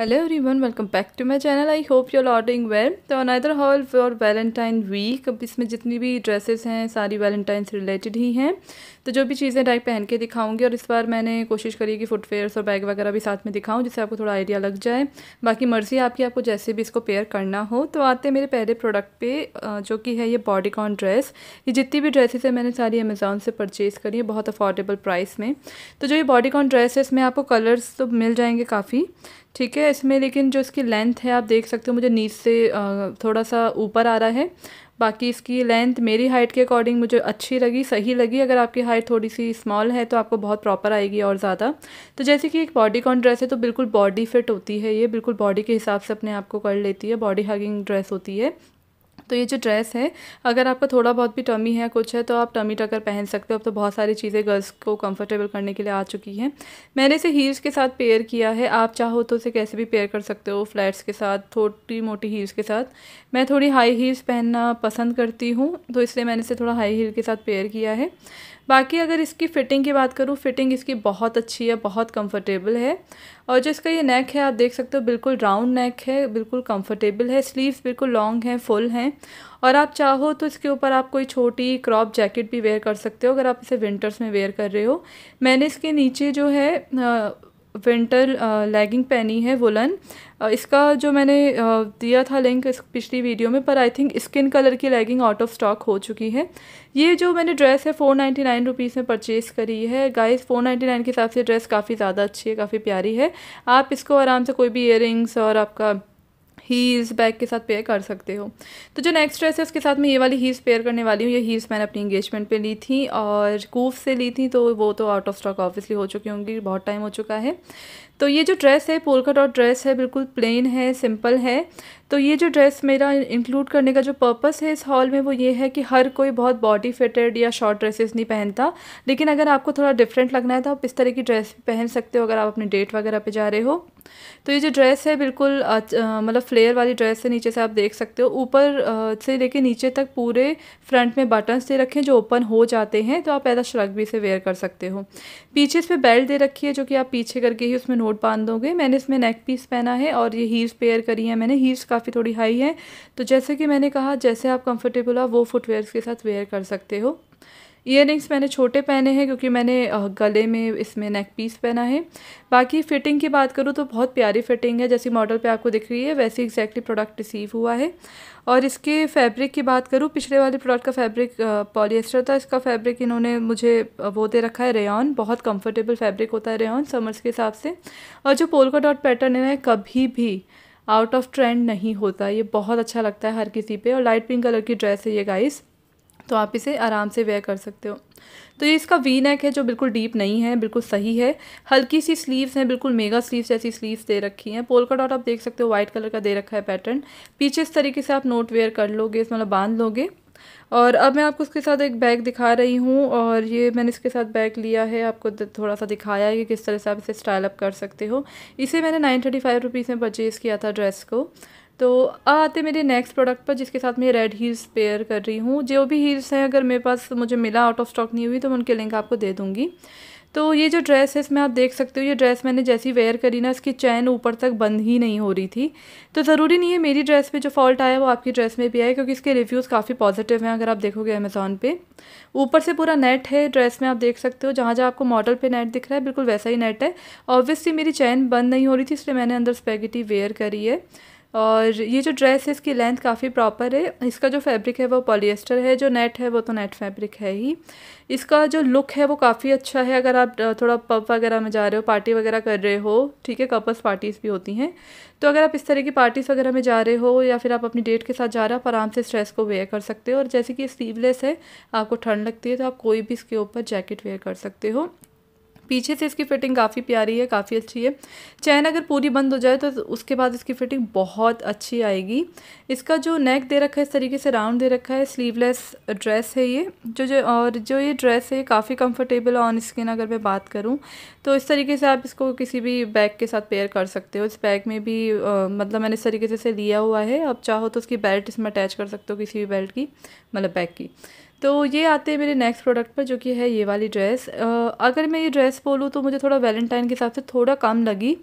Hello everyone, welcome back to my channel I hope you're all doing well. So another haul for Valentine week अब इसमें जितनी भी dresses हैं सारी Valentine से रिलेटेड ही हैं तो जो भी चीज़ें टाइप पहन के दिखाऊंगी और इस बार मैंने कोशिश करी कि फुटवेयर्स और बैग वगैरह भी साथ में दिखाऊं जिससे आपको थोड़ा आइडिया लग जाए बाकी मर्जी आपकी आपको जैसे भी इसको पेयर करना हो तो आते हैं मेरे पहले प्रोडक्ट पर जो कि है ये बॉडीकॉन ड्रेस ये जितनी भी ड्रेसेस हैं मैंने सारी अमेज़ोन से परचेज़ करी है बहुत अफोर्डेबल प्राइस में तो जो ये बॉडीकॉन ड्रेस है इसमें आपको कलर्स तो मिल जाएंगे काफ़ी ठीक है इसमें लेकिन जो इसकी लेंथ है आप देख सकते हो मुझे नीच से थोड़ा सा ऊपर आ रहा है बाकी इसकी लेंथ मेरी हाइट के अकॉर्डिंग मुझे अच्छी लगी सही लगी अगर आपकी हाइट थोड़ी सी स्मॉल है तो आपको बहुत प्रॉपर आएगी और ज़्यादा तो जैसे कि एक बॉडी कॉन ड्रेस है तो बिल्कुल बॉडी फिट होती है ये बिल्कुल बॉडी के हिसाब से अपने आप को कर लेती है बॉडी हगिंग ड्रेस होती है तो ये जो ड्रेस है अगर आपका थोड़ा बहुत भी टमी है कुछ है तो आप टमी टकर पहन सकते हो अब तो बहुत सारी चीज़ें गर्ल्स को कंफर्टेबल करने के लिए आ चुकी हैं मैंने इसे हील्स के साथ पेयर किया है आप चाहो तो इसे कैसे भी पेयर कर सकते हो फ्लैट्स के साथ छोटी मोटी हील्स के साथ मैं थोड़ी हाई हील्स पहनना पसंद करती हूँ तो इसलिए मैंने इसे थोड़ा हाई हील के साथ पेयर किया है बाकी अगर इसकी फ़िटिंग की बात करूँ फ़िटिंग इसकी बहुत अच्छी है बहुत कंफर्टेबल है और जो इसका ये नेक है आप देख सकते हो बिल्कुल राउंड नेक है बिल्कुल कंफर्टेबल है स्लीव्स बिल्कुल लॉन्ग हैं फुल हैं और आप चाहो तो इसके ऊपर आप कोई छोटी क्रॉप जैकेट भी वेयर कर सकते हो अगर आप इसे विंटर्स में वेयर कर रहे हो मैंने इसके नीचे जो है विंटर लैगिंग पहनी है वुलन इसका जो मैंने दिया था लिंक इस पिछली वीडियो में पर आई थिंक स्किन कलर की लैगिंग आउट ऑफ स्टॉक हो चुकी है ये जो मैंने ड्रेस है फ़ोर नाइन्टी नाइन रुपीज़ में परचेज़ करी है गाइस फ़ोर नाइन्टी नाइन के हिसाब से ड्रेस काफ़ी ज़्यादा अच्छी है काफ़ी प्यारी है आप इसको आराम से कोई भी इयर और आपका हीज़ बैग के साथ पेयर कर सकते हो तो जो नेक्स्ट ड्रेस है उसके साथ मैं ये वाली हीज़ पेयर करने वाली हूँ ये हीज़ मैंने अपनी इंगेजमेंट पे ली थी और कूफ से ली थी तो वो तो आउट ऑफ स्टॉक ऑब्वियसली हो चुकी होंगी बहुत टाइम हो चुका है तो ये जो ड्रेस है पोलकट और ड्रेस है बिल्कुल प्लेन है सिंपल है तो ये जो ड्रेस मेरा इंक्लूड करने का जो पर्पस है इस हॉल में वो ये है कि हर कोई बहुत बॉडी फिटेड या शॉर्ट ड्रेसेस नहीं पहनता लेकिन अगर आपको थोड़ा डिफरेंट लगना है तो आप इस तरह की ड्रेस पहन सकते हो अगर आप अपने डेट वगैरह पे जा रहे हो तो ये जो ड्रेस है बिल्कुल मतलब फ्लेयर वाली ड्रेस है नीचे से आप देख सकते हो ऊपर से लेके नीचे तक पूरे फ्रंट में बटन्स दे रखे हैं जो ओपन हो जाते हैं तो आप ऐसा श्रग भी इसे वेयर कर सकते हो पीछे इस पर बेल्ट दे रखी है जो कि आप पीछे करके ही उसमें नोट बांध दोगे मैंने इसमें नेक पीस पहना है और ये हील्स पेयर करी है मैंने हील्स काफ़ी थोड़ी हाई है तो जैसे कि मैंने कहा जैसे आप कंफर्टेबल हो वो फुटवेयर के साथ वेयर कर सकते हो ईयर मैंने छोटे पहने हैं क्योंकि मैंने गले में इसमें नेक पीस पहना है बाकी फ़िटिंग की बात करूँ तो बहुत प्यारी फिटिंग है जैसी मॉडल पे आपको दिख रही है वैसे एग्जैक्टली प्रोडक्ट रिसीव हुआ है और इसके फैब्रिक की बात करूँ पिछले वाले प्रोडक्ट का फैब्रिक पॉलिएस्टर था इसका फैब्रिक इन्होंने मुझे वो दे रखा है रेयन बहुत कम्फर्टेबल फैब्रिक होता है रेयन समर्स के हिसाब से और जो पोलका डॉट पैटर्न है कभी भी आउट ऑफ ट्रेंड नहीं होता ये बहुत अच्छा लगता है हर किसी पे और लाइट पिंक कलर की ड्रेस है ये गाइस तो आप इसे आराम से वेयर कर सकते हो तो ये इसका वी नेक है जो बिल्कुल डीप नहीं है बिल्कुल सही है हल्की सी स्लीव्स हैं बिल्कुल मेगा स्लीव्स जैसी स्लीव्स दे रखी हैं पोल का डॉट आप देख सकते हो वाइट कलर का दे रखा है पैटर्न पीछे इस तरीके से आप नोट वेयर कर लोगे मतलब बांध लोगे और अब मैं आपको उसके साथ एक बैग दिखा रही हूँ और ये मैंने इसके साथ बैग लिया है आपको थोड़ा सा दिखाया है कि किस तरह से आप इसे स्टाइल अप कर सकते हो इसे मैंने नाइन थर्टी फाइव रुपीज़ में परचेज़ किया था ड्रेस को तो आते मेरे नेक्स्ट प्रोडक्ट पर जिसके साथ मैं रेड हील्स पेयर कर रही हूँ जो भी हील्स हैं अगर मेरे पास मुझे मिला आउट ऑफ स्टॉक नहीं हुई तो मैं उनके लिंक आपको दे दूँगी तो ये जो ड्रेस है इसमें आप देख सकते हो ये ड्रेस मैंने जैसी वेयर करी ना इसकी चैन ऊपर तक बंद ही नहीं हो रही थी तो ज़रूरी नहीं है मेरी ड्रेस पे जो फॉल्ट आया वो आपकी ड्रेस में भी आया क्योंकि इसके रिव्यूज़ काफ़ी पॉजिटिव हैं अगर आप देखोगे अमेज़ॉन पे ऊपर से पूरा नेट है ड्रेस में आप देख सकते हो जहाँ जहाँ आपको मॉडल पर नेट दिख रहा है बिल्कुल वैसा ही नेट है ऑब्वियसली मेरी चैन बंद नहीं हो रही थी इसलिए मैंने अंदर स्पेगेटी वेयर करी है और ये जो ड्रेस है इसकी लेंथ काफ़ी प्रॉपर है इसका जो फैब्रिक है वो पॉलिएस्टर है जो नेट है वो तो नेट फैब्रिक है ही इसका जो लुक है वो काफ़ी अच्छा है अगर आप थोड़ा पब वगैरह में जा रहे हो पार्टी वगैरह कर रहे हो ठीक है कपल्स पार्टीज़ भी होती हैं तो अगर आप इस तरह की पार्टीज़ वगैरह में जा रहे हो या फिर आप अपनी डेट के साथ जा रहे हो आप आराम से इस ड्रेस को वेयर कर सकते हो और जैसे कि स्लीवलेस है आपको ठंड लगती है तो आप कोई भी इसके ऊपर जैकेट वेयर कर सकते हो पीछे से इसकी फिटिंग काफ़ी प्यारी है काफ़ी अच्छी है चैन अगर पूरी बंद हो जाए तो उसके बाद इसकी फिटिंग बहुत अच्छी आएगी इसका जो नेक दे रखा है इस तरीके से राउंड दे रखा है स्लीवलेस ड्रेस है ये जो जो और जो ये ड्रेस है काफ़ी कंफर्टेबल ऑन स्किन अगर मैं बात करूँ तो इस तरीके से आप इसको किसी भी बैग के साथ पेयर कर सकते हो इस बैग में भी आ, मतलब मैंने इस तरीके से लिया हुआ है आप चाहो तो उसकी बेल्ट इसमें अटैच कर सकते हो किसी भी बेल्ट की मतलब बैग की तो ये आते हैं मेरे नेक्स्ट प्रोडक्ट पर जो कि है ये वाली ड्रेस अगर मैं ये ड्रेस बोलूँ तो मुझे थोड़ा वैलेंटाइन के हिसाब से थोड़ा कम लगी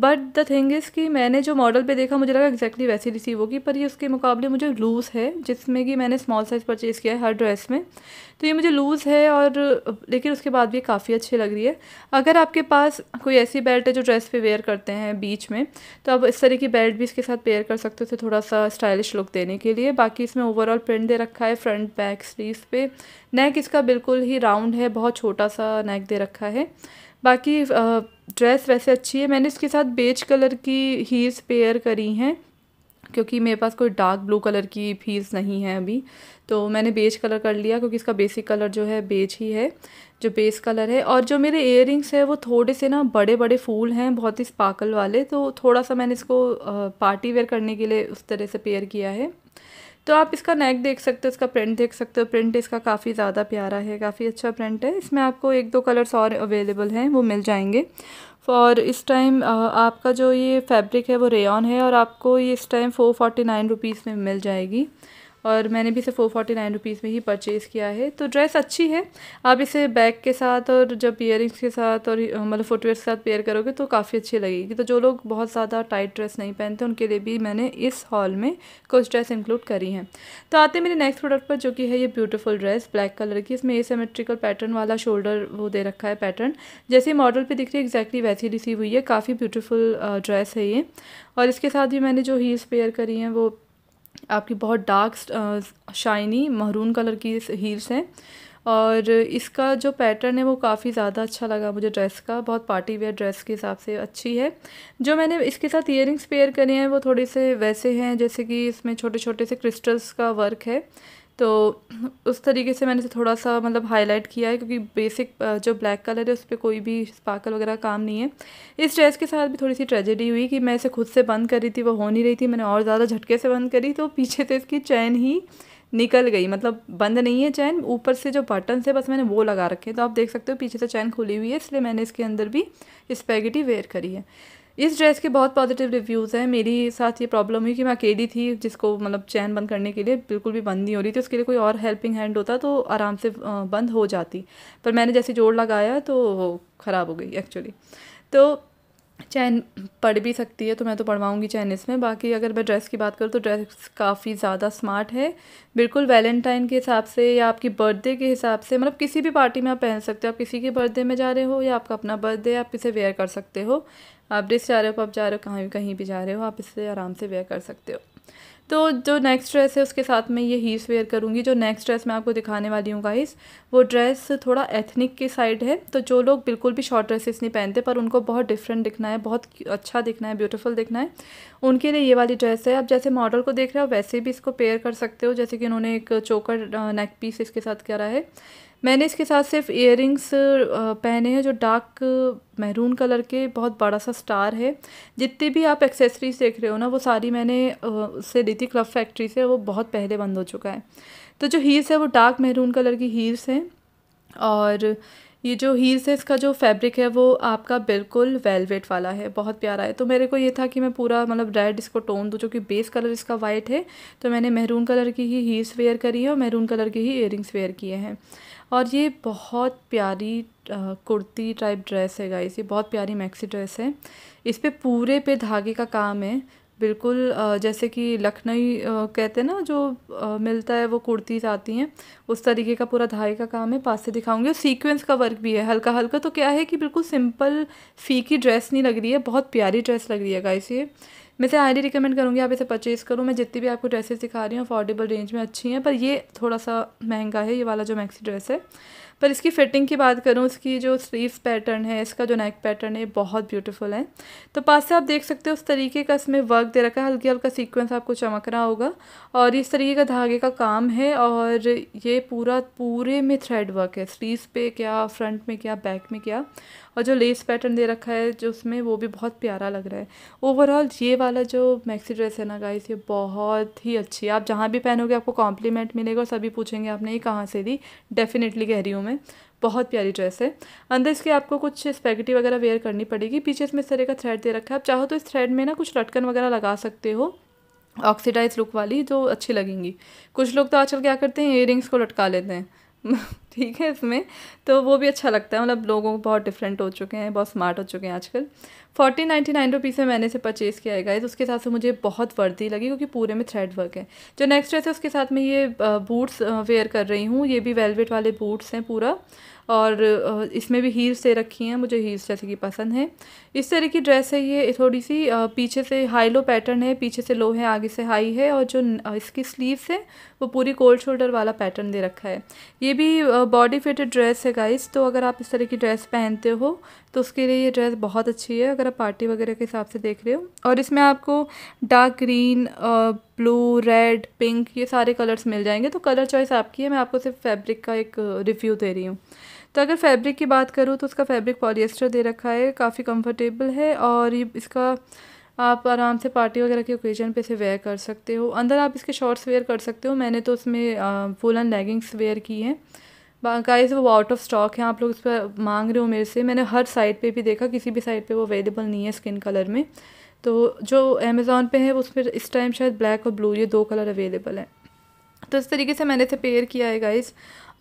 बट द थिंग इज़ कि मैंने जो मॉडल पे देखा मुझे लगा एक्जैक्टली वैसी रिसीव होगी पर ये उसके मुकाबले मुझे लूज़ है जिसमें कि मैंने स्मॉल साइज़ परचेज़ किया है हर ड्रेस में तो ये मुझे लूज़ है और लेकिन उसके बाद भी काफ़ी अच्छी लग रही है अगर आपके पास कोई ऐसी बेल्ट है जो ड्रेस पे वेयर करते हैं बीच में तो आप इस तरह की बेल्ट भी इसके साथ पेयर कर सकते हो थोड़ा सा स्टाइलिश लुक देने के लिए बाकी इसमें ओवरऑल प्रिंट दे रखा है फ्रंट बैक स्लीव पे नेक इसका बिल्कुल ही राउंड है बहुत छोटा सा नेक दे रखा है बाकी ड्रेस वैसे अच्छी है मैंने इसके साथ बेज कलर की हील्स पेयर करी हैं क्योंकि मेरे पास कोई डार्क ब्लू कलर की फीस नहीं है अभी तो मैंने बेज कलर कर लिया क्योंकि इसका बेसिक कलर जो है बेज ही है जो बेस कलर है और जो मेरे इयर है वो थोड़े से ना बड़े बड़े फूल हैं बहुत ही स्पार्कल वाले तो थोड़ा सा मैंने इसको पार्टी वेयर करने के लिए उस तरह से पेयर किया है तो आप इसका नेक देख सकते हो इसका प्रिंट देख सकते हो प्रिंट इसका काफ़ी ज़्यादा प्यारा है काफ़ी अच्छा प्रिंट है इसमें आपको एक दो कलर्स और अवेलेबल हैं वो मिल जाएंगे और इस टाइम आपका जो ये फैब्रिक है वो रेयन है और आपको ये इस time four forty nine rupees में मिल जाएगी और मैंने भी इसे फ़ोर फोर्टी नाइन रुपीज़ में ही परचेज़ किया है तो ड्रेस अच्छी है आप इसे बैग के साथ और जब इयर के साथ और मतलब फुटवेयर के साथ पेयर करोगे तो काफ़ी अच्छी लगेगी तो जो लोग बहुत ज़्यादा टाइट ड्रेस नहीं पहनते उनके लिए भी मैंने इस हॉल में कुछ ड्रेस इंक्लूड करी हैं तो आते मेरे नेक्स्ट प्रोडक्ट पर जो कि है ये ब्यूटीफुल ड्रेस ब्लैक कलर की इसमें एसेमेट्रिकल पैटर्न वाला शोल्डर वो दे रखा है पैटर्न जैसे मॉडल पर दिख रही है एक्जैक्टली वैसी रिसीव हुई है काफ़ी ब्यूटीफुल ड्रेस है ये और इसके साथ भी मैंने जो हील्स पेयर करी हैं वो आपकी बहुत डार्क शाइनी महरून कलर की हील्स हैं और इसका जो पैटर्न है वो काफ़ी ज़्यादा अच्छा लगा मुझे ड्रेस का बहुत पार्टी वेयर ड्रेस के हिसाब से अच्छी है जो मैंने इसके साथ ईयरिंग्स पेयर करे हैं वो थोड़े से वैसे हैं जैसे कि इसमें छोटे छोटे से क्रिस्टल्स का वर्क है तो उस तरीके से मैंने इसे तो थोड़ा सा मतलब हाईलाइट किया है क्योंकि बेसिक जो ब्लैक कलर है उस पर कोई भी स्पार्कल वगैरह काम नहीं है इस ड्रेस के साथ भी थोड़ी सी ट्रेजेडी हुई कि मैं इसे खुद से बंद कर रही थी वो हो नहीं रही थी मैंने और ज़्यादा झटके से बंद करी तो पीछे से इसकी चैन ही निकल गई मतलब बंद नहीं है चैन ऊपर से जो बटन से बस मैंने वो लगा रखे हैं तो आप देख सकते हो पीछे से चैन खुली हुई है इसलिए मैंने इसके अंदर भी स्पैगेटी वेयर करी है इस ड्रेस के बहुत पॉजिटिव रिव्यूज़ हैं मेरी साथ ये प्रॉब्लम हुई कि मैं अकेली थी जिसको मतलब चैन बंद करने के लिए बिल्कुल भी बंद नहीं हो रही थी उसके लिए कोई और हेल्पिंग हैंड होता तो आराम से बंद हो जाती पर मैंने जैसे जोड़ लगाया तो ख़राब हो गई एक्चुअली तो चैन पढ़ भी सकती है तो मैं तो पढ़वाऊँगी चैन इसमें बाकी अगर मैं ड्रेस की बात करूँ तो ड्रेस काफ़ी ज़्यादा स्मार्ट है बिल्कुल वैलेंटाइन के हिसाब से या आपकी बर्थडे के हिसाब से मतलब किसी भी पार्टी में आप पहन सकते हो आप किसी के बर्थडे में जा रहे हो या आपका अपना बर्थडे आप इसे वेयर कर सकते हो आप ड्रेस जा रहे हो आप जा रहे हो कहीं कहीं भी जा रहे हो आप इसे आराम से वेयर कर सकते हो तो जो नेक्स्ट ड्रेस है उसके साथ मैं ये हीस वेयर करूँगी जो नेक्स्ट ड्रेस मैं आपको दिखाने वाली हूँ गाइस वो ड्रेस थोड़ा एथनिक की साइड है तो जो लोग बिल्कुल भी शॉर्ट ड्रेसेस नहीं पहनते पर उनको बहुत डिफरेंट दिखना है बहुत अच्छा दिखना है ब्यूटीफुल दिखना है उनके लिए ये वाली ड्रेस है आप जैसे मॉडल को देख रहे हो वैसे भी इसको पेयर कर सकते हो जैसे कि उन्होंने एक चोकर नेक पीस इसके साथ करा है मैंने इसके साथ सिर्फ इयर पहने हैं जो डार्क महरून कलर के बहुत बड़ा सा स्टार है जितनी भी आप एक्सेसरीज देख रहे हो ना वो सारी मैंने उससे ली थी क्लब फैक्ट्री से वो बहुत पहले बंद हो चुका है तो जो हील्स है वो डार्क महरून कलर की हील्स हैं और ये जो हील्स है इसका जो फैब्रिक है वो आपका बिल्कुल वेलवेट वाला है बहुत प्यारा है तो मेरे को ये था कि मैं पूरा मतलब रेड इसको टोन दूँ जो कि बेस कलर इसका वाइट है तो मैंने महरून कलर की ही हील्स वेयर करी है और महरून कलर के ही इयर वेयर किए हैं और ये बहुत प्यारी कुर्ती टाइप ड्रेस है गाइस ये बहुत प्यारी मैक्सी ड्रेस है इस पर पूरे पे धागे का काम है बिल्कुल जैसे कि लखनई कहते हैं ना जो मिलता है वो कुर्तीज़ आती हैं उस तरीके का पूरा धाई का काम है पास से दिखाऊंगी और सीक्वेंस का वर्क भी है हल्का हल्का तो क्या है कि बिल्कुल सिंपल फीकी ड्रेस नहीं लग रही है बहुत प्यारी ड्रेस लग रही है गाइस ये मैं इसे हाईली रिकमेंड करूँगी आप इसे परचेज़ करो मैं जितनी भी आपको ड्रेसेस दिखा रही हूँ अफोर्डेबल रेंज में अच्छी हैं पर ये थोड़ा सा महंगा है ये वाला जो मैक्सी ड्रेस है पर इसकी फ़िटिंग की बात करूँ इसकी जो स्लीव पैटर्न है इसका जो नेक पैटर्न है बहुत ब्यूटीफुल है तो पास से आप देख सकते हो उस तरीके का इसमें वर्क दे रखा है हल्की हल्का सीक्वेंस आपको चमक रहा होगा और इस तरीके का धागे का काम है और ये पूरा पूरे में थ्रेड वर्क है स्लीव पे क्या फ्रंट में क्या बैक में क्या और जो लेस पैटर्न दे रखा है जो उसमें वो भी बहुत प्यारा लग रहा है ओवरऑल ये वाला जो मैक्सी ड्रेस है ना गाइस ये बहुत ही अच्छी है आप जहाँ भी पहनोगे आपको कॉम्प्लीमेंट मिलेगा और सभी पूछेंगे आपने ये कहाँ से दी डेफिनेटली कह रही हूँ मैं बहुत प्यारी ड्रेस है अंदर इसके आपको कुछ स्पैगेटी वगैरह वेयर करनी पड़ेगी पीछे इसमें इस तरह का थ्रेड दे रखा है आप चाहो तो इस थ्रेड में ना कुछ लटकन वगैरह लगा सकते हो ऑक्सीडाइज लुक वाली जो अच्छी लगेंगी कुछ लोग तो आजकल क्या करते हैं इयर को लटका लेते हैं ठीक है इसमें तो वो भी अच्छा लगता है मतलब लोगों बहुत डिफरेंट हो चुके हैं बहुत स्मार्ट हो चुके हैं आजकल फोर्टीन नाइन्टी नाइन रुपीज़ में मैंने इसे परचेज़ किया है गाइज़ उसके साथ से मुझे बहुत वर्दी लगी क्योंकि पूरे में थ्रेड वर्क है जो नेक्स्ट ड्रेस है उसके साथ में ये बूट्स वेयर कर रही हूँ ये भी वेलवेट वाले बूट्स हैं पूरा और इसमें भी हील्स दे रखी हैं मुझे हील्स जैसे कि पसंद है इस तरह की ड्रेस है ये थोड़ी सी पीछे से हाई लो पैटर्न है पीछे से लो है आगे से हाई है और जो इसकी स्लीव्स है वो पूरी कोल्ड शोल्डर वाला पैटर्न दे रखा है ये भी बॉडी फिटेड ड्रेस है गाइस तो अगर आप इस तरह की ड्रेस पहनते हो तो उसके लिए ये ड्रेस बहुत अच्छी है अगर अगर आप पार्टी वगैरह के हिसाब से देख रहे हो और इसमें आपको dark green blue red pink ये सारे कलर्स मिल जाएंगे तो कलर चॉइस आपकी है मैं आपको सिर्फ फैब्रिक का एक रिव्यू दे रही हूँ तो अगर फैब्रिक की बात करूँ तो उसका फैब्रिक पॉलिएस्टर दे रखा है काफ़ी कंफर्टेबल है और ये इसका आप आराम से पार्टी वगैरह के ओकेजन पे इसे वेयर कर सकते हो अंदर आप इसके शॉर्ट्स वेयर कर सकते हो मैंने तो उसमें फुल एंड लेगिंग्स वेयर की हैं गाइस वो आउट ऑफ स्टॉक है आप लोग इस पर मांग रहे हो मेरे से मैंने हर साइट पे भी देखा किसी भी साइट पे वो अवेलेबल नहीं है स्किन कलर में तो जो अमेज़ॉन पे है उस पर इस टाइम शायद ब्लैक और ब्लू ये दो कलर अवेलेबल हैं तो इस तरीके से मैंने इसे पेयर किया है गाइस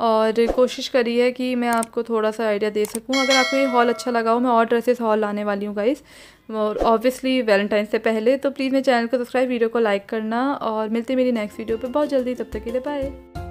और कोशिश करी है कि मैं आपको थोड़ा सा आइडिया दे सकूं अगर आपको ये हॉल अच्छा लगा हो मैं और ड्रेसेस हॉल लाने वाली हूँ गाइस और ऑब्वियसली वैलेंटाइन से पहले तो प्लीज़ मेरे चैनल को सब्सक्राइब वीडियो को लाइक करना और मिलते मेरी नेक्स्ट वीडियो पर बहुत जल्दी तब तक के लिए बाय